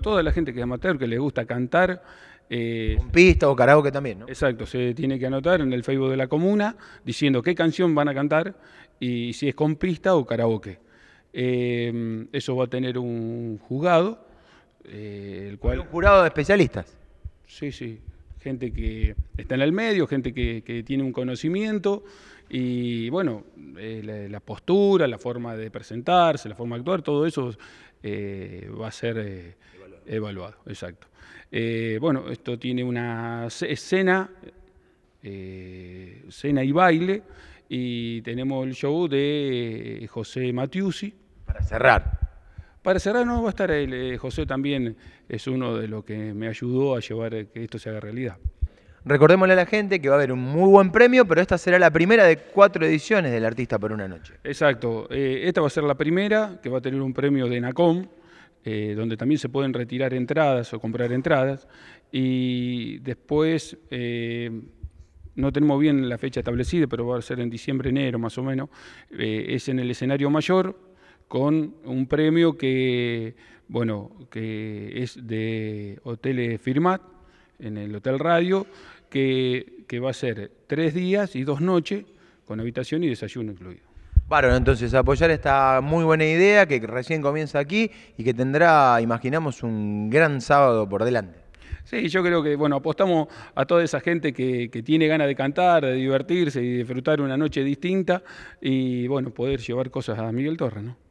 Toda la gente que es amateur, que le gusta cantar. Eh, con pista o karaoke también, ¿no? Exacto, se tiene que anotar en el Facebook de la comuna diciendo qué canción van a cantar y si es con pista o karaoke. Eh, eso va a tener un juzgado, eh, el cual... Un jurado de especialistas. Sí, sí, gente que está en el medio, gente que, tiene un conocimiento y bueno, la, postura, la forma de presentarse, la forma de actuar, todo eso va a ser Evaluado, exacto. Eh, bueno, esto tiene una escena, eh, y baile, y tenemos el show de eh, José Matiusi. Para cerrar. Para cerrar, no va a estar ahí. Eh, José también es uno de los que me ayudó a llevar que esto se haga realidad. Recordémosle a la gente que va a haber un muy buen premio, pero esta será la primera de cuatro ediciones del Artista por una Noche. Exacto. esta va a ser la primera, que va a tener un premio de NACOM, eh, donde también se pueden retirar entradas o comprar entradas. Y después, eh, no tenemos bien la fecha establecida, pero va a ser en diciembre, enero más o menos, eh, es en el escenario mayor con un premio que, bueno, que es de Hotel Firmat, en el Hotel Radio, que, que va a ser tres días y dos noches con habitación y desayuno incluido. Bueno, entonces apoyar esta muy buena idea que recién comienza aquí y que tendrá, imaginamos, un gran sábado por delante. Sí, yo creo que, bueno, apostamos a toda esa gente que, que, tiene ganas de cantar, de divertirse y disfrutar una noche distinta y, bueno, poder llevar cosas a Miguel Torres, ¿no?